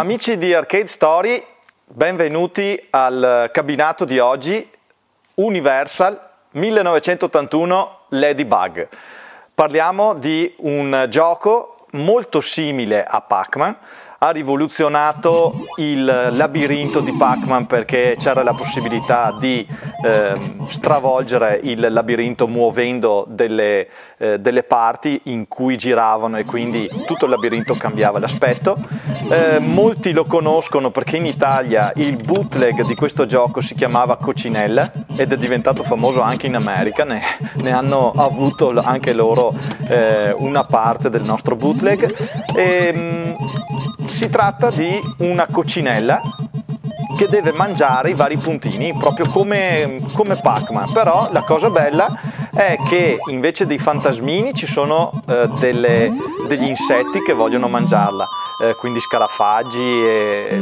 Amici di Arcade Story, benvenuti al cabinato di oggi Universal 1981 Ladybug. Parliamo di un gioco molto simile a Pac-Man, ha rivoluzionato il labirinto di Pac-Man perché c'era la possibilità di eh, stravolgere il labirinto muovendo delle, eh, delle, parti in cui giravano e quindi tutto il labirinto cambiava l'aspetto. Eh, molti lo conoscono perché in Italia il bootleg di questo gioco si chiamava Coccinella ed è diventato famoso anche in America, ne, ne hanno avuto anche loro eh, una parte del nostro bootleg. E, ehm, si tratta di una coccinella che deve mangiare i vari puntini, proprio come, come Pac-Man. Però la cosa bella è che invece dei fantasmini ci sono eh, delle, degli insetti che vogliono mangiarla, eh, quindi scarafaggi e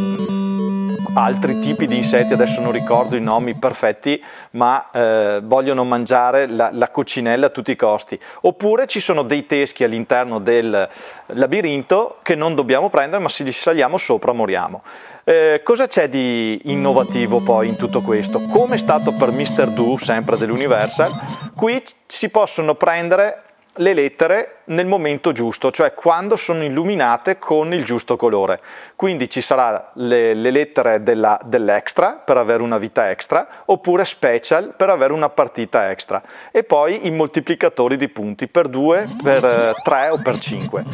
altri tipi di insetti, adesso non ricordo i nomi perfetti, ma eh, vogliono mangiare la, la, coccinella a tutti i costi. Oppure ci sono dei teschi all'interno del labirinto che non dobbiamo prendere, ma se li saliamo sopra moriamo. Eh, cosa c'è di innovativo poi in tutto questo? Come è stato per Mr. Do, sempre dell'Universal, qui si possono prendere le lettere nel momento giusto, cioè quando sono illuminate con il giusto colore. Quindi ci saranno le, le, lettere della, dell'extra per avere una vita extra, oppure special per avere una partita extra. E poi i moltiplicatori di punti per 2, per 3 eh, o per 5.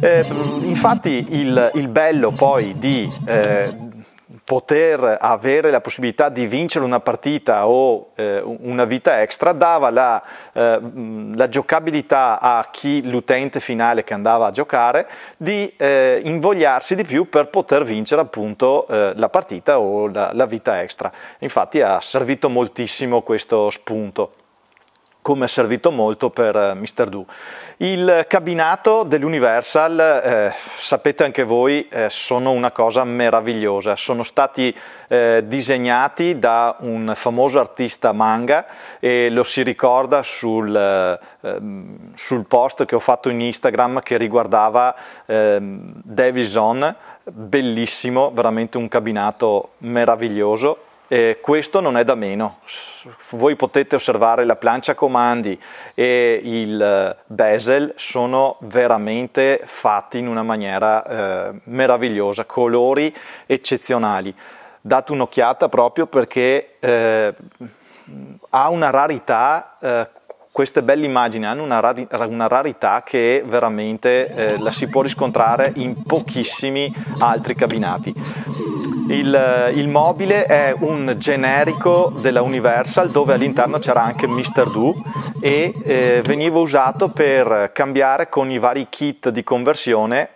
Eh, infatti il, il, bello poi di... Eh, poter avere la possibilità di vincere una partita o eh, una vita extra dava la, eh, la, giocabilità a chi l'utente finale che andava a giocare di eh, invogliarsi di più per poter vincere appunto eh, la partita o la, la vita extra. Infatti ha servito moltissimo questo spunto come è servito molto per eh, Mr. Do. Il cabinato dell'Universal, eh, sapete anche voi, eh, sono una cosa meravigliosa. Sono stati eh, disegnati da un famoso artista manga e lo si ricorda sul, eh, ehm, sul post che ho fatto in Instagram che riguardava eh, Davison, bellissimo, veramente un cabinato meraviglioso eh, questo non è da meno. Voi potete osservare la plancia comandi e il eh, bezel sono veramente fatti in una maniera eh, meravigliosa, colori eccezionali. Date un'occhiata proprio perché eh, ha una rarità, eh, queste belle immagini hanno una, rari, una rarità che veramente eh, la si può riscontrare in pochissimi altri cabinati. Il, eh, il, mobile è un generico della Universal dove all'interno c'era anche Mr. Do e eh, veniva usato per cambiare con i vari kit di conversione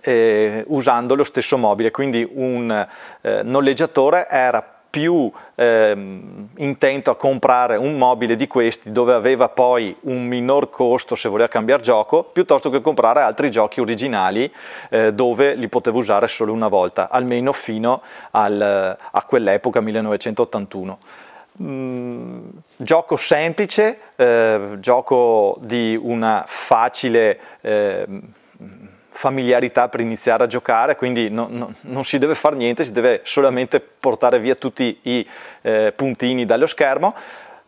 eh, usando lo stesso mobile, quindi un eh, noleggiatore era più ehm, intento a comprare un mobile di questi dove aveva poi un minor costo se voleva cambiare gioco, piuttosto che comprare altri giochi originali eh, dove li potevo usare solo una volta, almeno fino al, a quell'epoca 1981. Mm, gioco semplice, eh, gioco di una facile... Eh, familiarità per iniziare a giocare, quindi no, no, non si deve fare niente, si deve solamente portare via tutti i eh, puntini dallo schermo,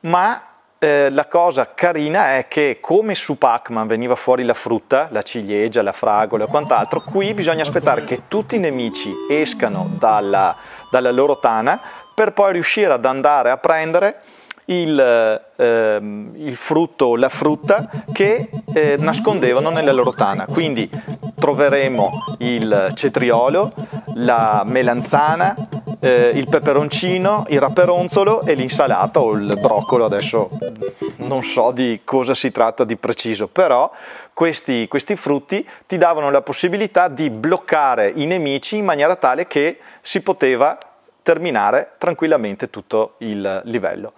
ma eh, la cosa carina è che come su Pac-Man veniva fuori la frutta, la ciliegia, la fragola e quant'altro, qui bisogna aspettare che tutti i nemici escano dalla, dalla loro tana per poi riuscire ad andare a prendere il, ehm, il frutto o la frutta che eh, nascondevano nella loro tana. Quindi troveremo il cetriolo, la melanzana, eh, il peperoncino, il raperonzolo e l'insalata o il broccolo. Adesso non so di cosa si tratta di preciso, però questi, questi frutti ti davano la possibilità di bloccare i nemici in maniera tale che si poteva terminare tranquillamente tutto il livello.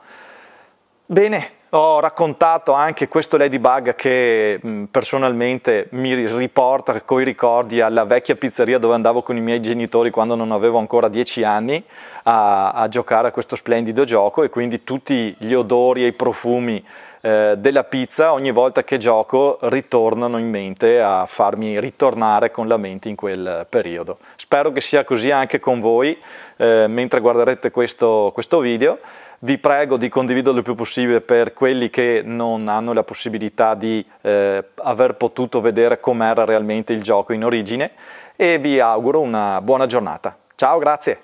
Bene, ho raccontato anche questo ladybug che personalmente mi riporta coi ricordi alla vecchia pizzeria dove andavo con i miei genitori quando non avevo ancora 10 anni a, a giocare a questo splendido gioco e quindi tutti gli odori e i profumi eh, della pizza ogni volta che gioco ritornano in mente a farmi ritornare con la mente in quel periodo. Spero che sia così anche con voi eh, mentre guarderete questo, questo video vi prego di condividerlo il più possibile per quelli che non hanno la possibilità di eh, aver potuto vedere com'era realmente il gioco in origine e vi auguro una buona giornata. Ciao, grazie!